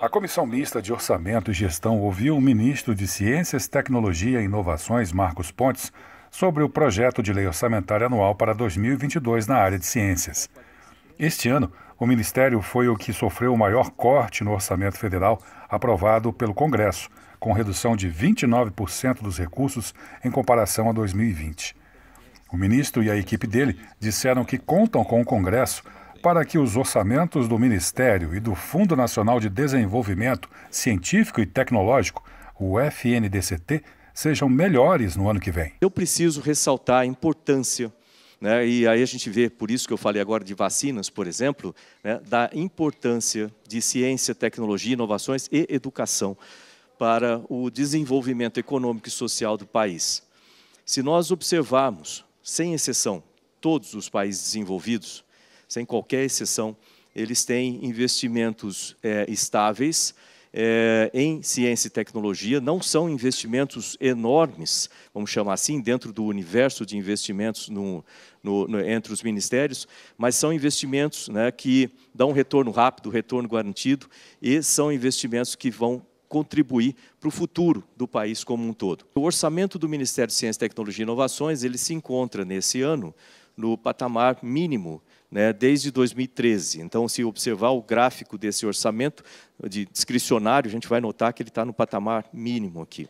A Comissão Mista de Orçamento e Gestão ouviu o ministro de Ciências, Tecnologia e Inovações, Marcos Pontes, sobre o projeto de lei orçamentária anual para 2022 na área de ciências. Este ano, o Ministério foi o que sofreu o maior corte no orçamento federal aprovado pelo Congresso, com redução de 29% dos recursos em comparação a 2020. O ministro e a equipe dele disseram que contam com o Congresso para que os orçamentos do Ministério e do Fundo Nacional de Desenvolvimento Científico e Tecnológico, o FNDCT, sejam melhores no ano que vem. Eu preciso ressaltar a importância né, e aí a gente vê, por isso que eu falei agora de vacinas, por exemplo, né, da importância de ciência, tecnologia, inovações e educação para o desenvolvimento econômico e social do país. Se nós observarmos, sem exceção, todos os países desenvolvidos, sem qualquer exceção, eles têm investimentos é, estáveis é, em ciência e tecnologia, não são investimentos enormes, vamos chamar assim, dentro do universo de investimentos no, no, no, entre os ministérios, mas são investimentos né, que dão retorno rápido, retorno garantido, e são investimentos que vão contribuir para o futuro do país como um todo. O orçamento do Ministério de Ciência, Tecnologia e Inovações, ele se encontra nesse ano no patamar mínimo né, desde 2013. Então, se observar o gráfico desse orçamento de discricionário, a gente vai notar que ele está no patamar mínimo aqui.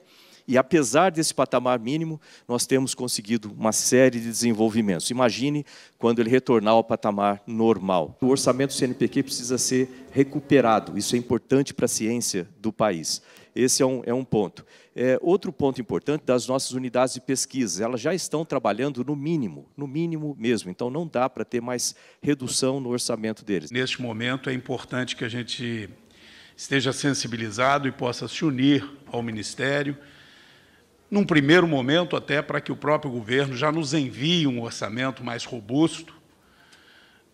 E apesar desse patamar mínimo, nós temos conseguido uma série de desenvolvimentos. Imagine quando ele retornar ao patamar normal. O orçamento do CNPq precisa ser recuperado. Isso é importante para a ciência do país. Esse é um, é um ponto. É, outro ponto importante das nossas unidades de pesquisa, elas já estão trabalhando no mínimo, no mínimo mesmo. Então não dá para ter mais redução no orçamento deles. Neste momento é importante que a gente esteja sensibilizado e possa se unir ao Ministério, num primeiro momento, até para que o próprio governo já nos envie um orçamento mais robusto,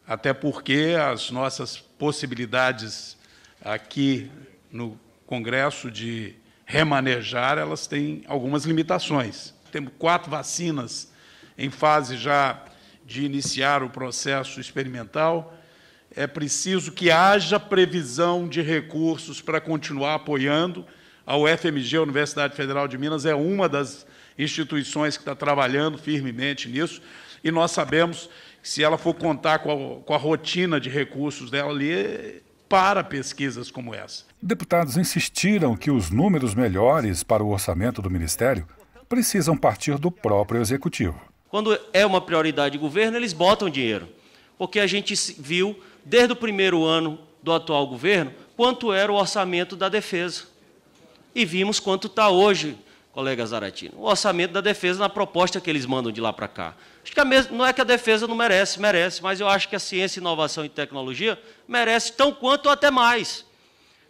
até porque as nossas possibilidades aqui no Congresso de remanejar, elas têm algumas limitações. Temos quatro vacinas em fase já de iniciar o processo experimental, é preciso que haja previsão de recursos para continuar apoiando, a UFMG, a Universidade Federal de Minas, é uma das instituições que está trabalhando firmemente nisso, e nós sabemos que, se ela for contar com a, com a rotina de recursos dela ali, para pesquisas como essa. Deputados insistiram que os números melhores para o orçamento do Ministério precisam partir do próprio Executivo. Quando é uma prioridade de governo, eles botam dinheiro. Porque a gente viu, desde o primeiro ano do atual governo, quanto era o orçamento da defesa e vimos quanto está hoje, colega Zaratino. O orçamento da defesa na proposta que eles mandam de lá para cá. Acho que não é que a defesa não merece, merece, mas eu acho que a ciência, inovação e tecnologia merece tão quanto ou até mais.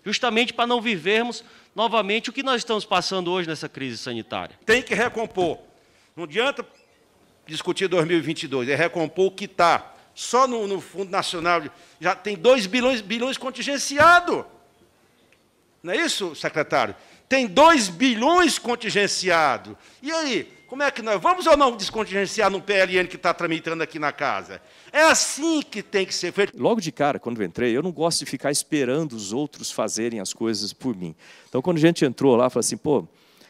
Justamente para não vivermos novamente o que nós estamos passando hoje nessa crise sanitária. Tem que recompor. Não adianta discutir 2022, é recompor o que está. Só no, no, Fundo Nacional já tem 2 bilhões, bilhões contingenciado. Não é isso, secretário? tem 2 bilhões contingenciado. E aí, como é que nós vamos ou não descontingenciar no PLN que está tramitando aqui na casa? É assim que tem que ser feito. Logo de cara, quando eu entrei, eu não gosto de ficar esperando os outros fazerem as coisas por mim. Então, quando a gente entrou lá, falou assim, pô,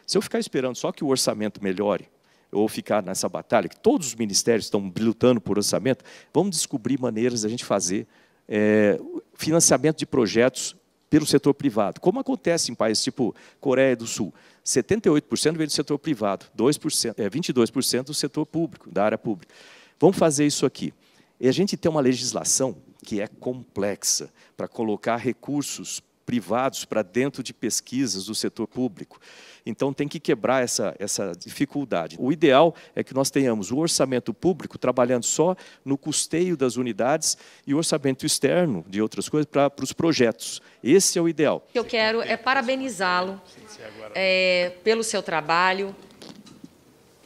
se eu ficar esperando só que o orçamento melhore, ou ficar nessa batalha, que todos os ministérios estão lutando por orçamento, vamos descobrir maneiras da gente fazer é, financiamento de projetos pelo setor privado, como acontece em países tipo Coreia do Sul. 78% vem do setor privado, 2%, é, 22% do setor público, da área pública. Vamos fazer isso aqui. E a gente tem uma legislação que é complexa para colocar recursos privados para dentro de pesquisas do setor público. Então, tem que quebrar essa, essa dificuldade. O ideal é que nós tenhamos o orçamento público trabalhando só no custeio das unidades e o orçamento externo de outras coisas para, para os projetos. Esse é o ideal. Eu quero é parabenizá-lo é, pelo seu trabalho,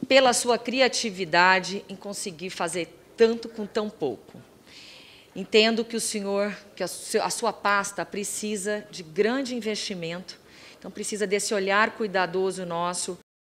pela sua criatividade em conseguir fazer tanto com tão pouco. Entendo que o senhor, que a sua pasta precisa de grande investimento, então precisa desse olhar cuidadoso nosso